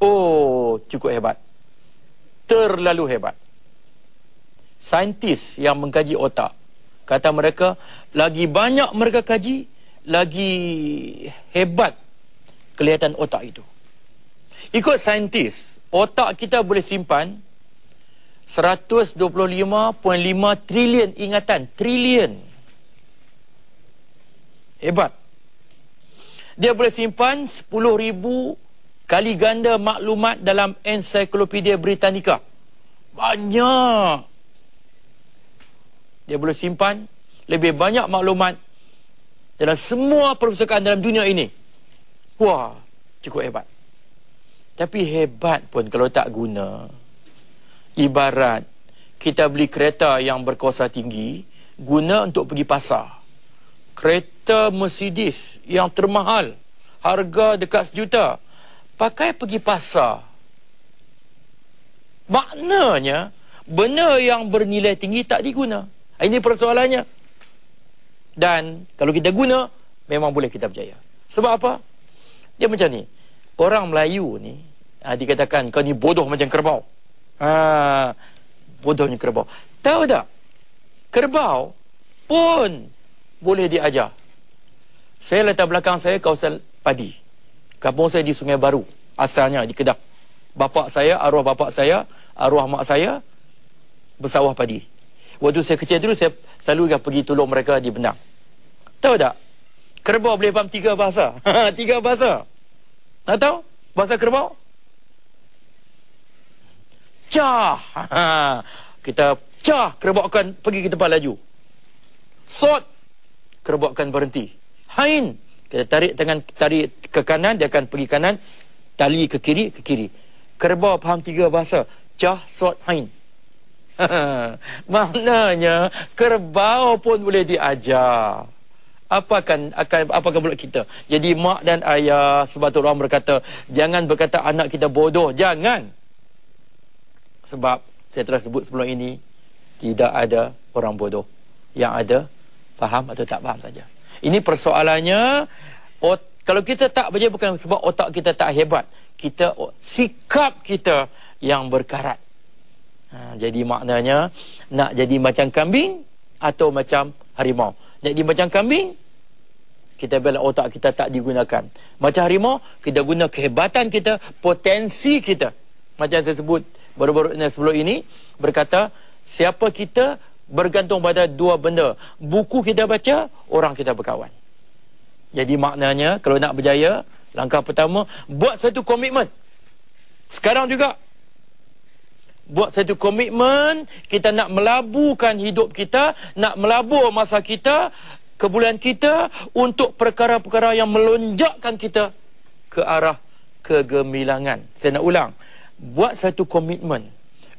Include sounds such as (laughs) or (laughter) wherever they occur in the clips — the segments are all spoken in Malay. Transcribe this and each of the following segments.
Oh, cukup hebat. Terlalu hebat. Saintis yang mengkaji otak, kata mereka, lagi banyak mereka kaji, lagi hebat kelihatan otak itu. Ikut saintis, otak kita boleh simpan 125.5 trilion ingatan. Trilion. Hebat. Dia boleh simpan 10 ribu kali ganda maklumat dalam ensiklopedia Britannica. Banyak. Dia boleh simpan lebih banyak maklumat dalam semua perpustakaan dalam dunia ini. Wah, cukup hebat. Tapi hebat pun kalau tak guna. Ibarat kita beli kereta yang berkuasa tinggi guna untuk pergi pasar. Kereta Mercedes yang termahal harga dekat sejuta pakai pergi pasar. Maknanya, benda yang bernilai tinggi tak diguna. Ah, ini persoalannya. Dan kalau kita guna, memang boleh kita berjaya. Sebab apa? Dia macam ni. Orang Melayu ni, ha, dikatakan kau ni bodoh macam kerbau. Ha, ah, bodoh macam kerbau. Tahu tak? Kerbau pun boleh diajar. Saya letak belakang saya kawasan padi. Kampung saya di Sungai Baru asalnya di Kedah. Bapa saya, arwah bapa saya, arwah mak saya bersawah padi. Waktu saya kecil dulu saya selalu kan pergi tolong mereka di benang. Tahu tak? Kerbau boleh faham tiga bahasa. (laughs) tiga bahasa. Tak tahu bahasa kerbau? Cah. (laughs) kita cah kerbau akan pergi ke tempat laju. Sot akan berhenti. Hain kita tarik tangan tarik ke kanan dia akan pergi kanan tali ke kiri ke kiri kerbau faham tiga bahasa cah sot hain (laughs) maknanya kerbau pun boleh diajar apa akan akan apakah pula kita jadi mak dan ayah sebab tu orang berkata jangan berkata anak kita bodoh jangan sebab saya telah sebut sebelum ini tidak ada orang bodoh yang ada faham atau tak faham saja ini persoalannya ot kalau kita tak berjaya bukan sebab otak kita tak hebat kita Sikap kita yang berkarat ha, Jadi maknanya Nak jadi macam kambing Atau macam harimau Jadi macam kambing Kita bela otak kita tak digunakan Macam harimau Kita guna kehebatan kita Potensi kita Macam saya sebut Baru-baru sebelum ini Berkata Siapa kita Bergantung pada dua benda Buku kita baca Orang kita berkawan jadi maknanya kalau nak berjaya, langkah pertama buat satu komitmen. Sekarang juga buat satu komitmen kita nak melabuhkan hidup kita, nak melabur masa kita, kebulan kita untuk perkara-perkara yang melonjakkan kita ke arah kegemilangan. Saya nak ulang. Buat satu komitmen.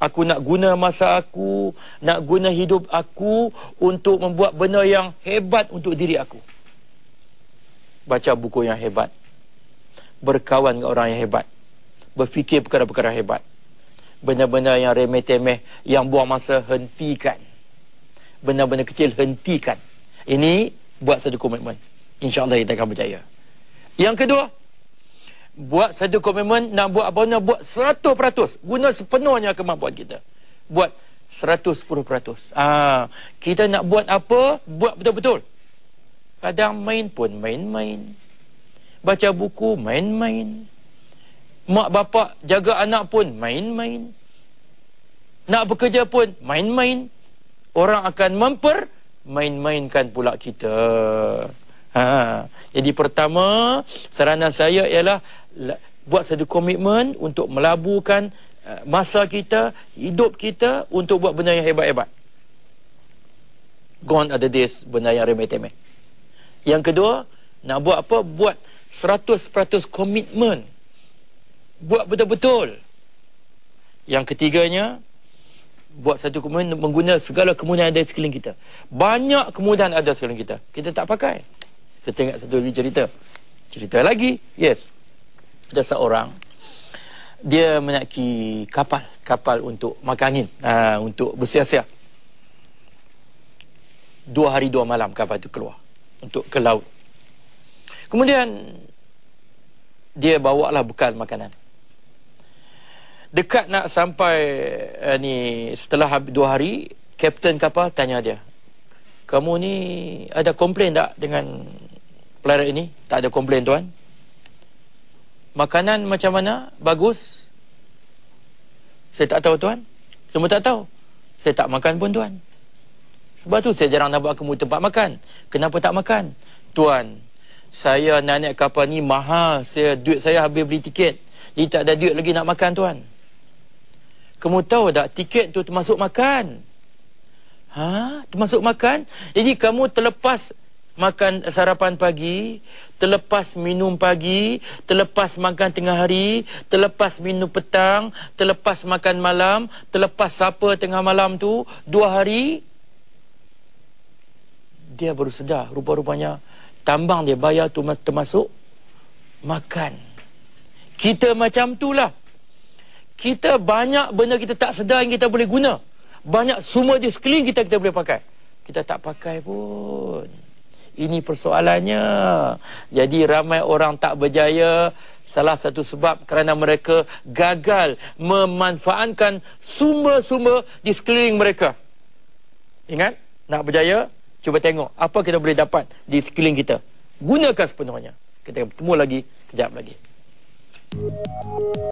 Aku nak guna masa aku, nak guna hidup aku untuk membuat benda yang hebat untuk diri aku baca buku yang hebat berkawan dengan orang yang hebat berfikir perkara-perkara hebat benda-benda yang remeh-temeh yang buang masa hentikan benda-benda kecil hentikan ini buat satu komitmen insyaAllah kita akan berjaya yang kedua buat satu komitmen nak buat apa nak buat 100% guna sepenuhnya kemampuan kita buat seratus 110% ah, kita nak buat apa buat betul-betul Kadang main pun main-main. Baca buku main-main. Mak bapak jaga anak pun main-main. Nak bekerja pun main-main. Orang akan memper main-mainkan pula kita. Ha. Jadi pertama, saranan saya ialah buat satu komitmen untuk melabuhkan eh, masa kita, hidup kita untuk buat benda yang hebat-hebat. Gone are the days benda yang remeh-temeh. Yang kedua, nak buat apa? Buat 100% komitmen. Buat betul-betul. Yang ketiganya, buat satu komitmen menggunakan segala kemudahan ada di sekeliling kita. Banyak kemudahan ada sekeliling kita. Kita tak pakai. Saya tengok satu lagi cerita. Cerita lagi, yes. Ada seorang, dia menaiki kapal. Kapal untuk makan angin. Uh, untuk bersiap-siap. Dua hari, dua malam kapal itu keluar untuk ke laut. Kemudian dia bawa lah bekal makanan. Dekat nak sampai eh, ni setelah dua hari, kapten kapal tanya dia. Kamu ni ada komplain tak dengan pelayar ini? Tak ada komplain tuan. Makanan macam mana? Bagus. Saya tak tahu tuan. Semua tak tahu. Saya tak makan pun tuan. Sebab tu saya jarang nak buat kamu tempat makan. Kenapa tak makan? Tuan, saya nak naik kapal ni mahal. Saya Duit saya habis beli tiket. Jadi tak ada duit lagi nak makan, tuan. Kamu tahu tak tiket tu termasuk makan? Ha? Termasuk makan? Jadi kamu terlepas makan sarapan pagi, terlepas minum pagi, terlepas makan tengah hari, terlepas minum petang, terlepas makan malam, terlepas supper tengah malam tu, dua hari dia baru sedar rupa-rupanya tambang dia bayar tu termasuk makan. Kita macam tu lah. Kita banyak benda kita tak sedar yang kita boleh guna. Banyak semua di sekeliling kita kita boleh pakai. Kita tak pakai pun. Ini persoalannya. Jadi ramai orang tak berjaya salah satu sebab kerana mereka gagal memanfaatkan sumber-sumber di sekeliling mereka. Ingat? Nak berjaya, cuba tengok apa kita boleh dapat di sekeliling kita. Gunakan sepenuhnya. Kita bertemu lagi kejap lagi. Thank you.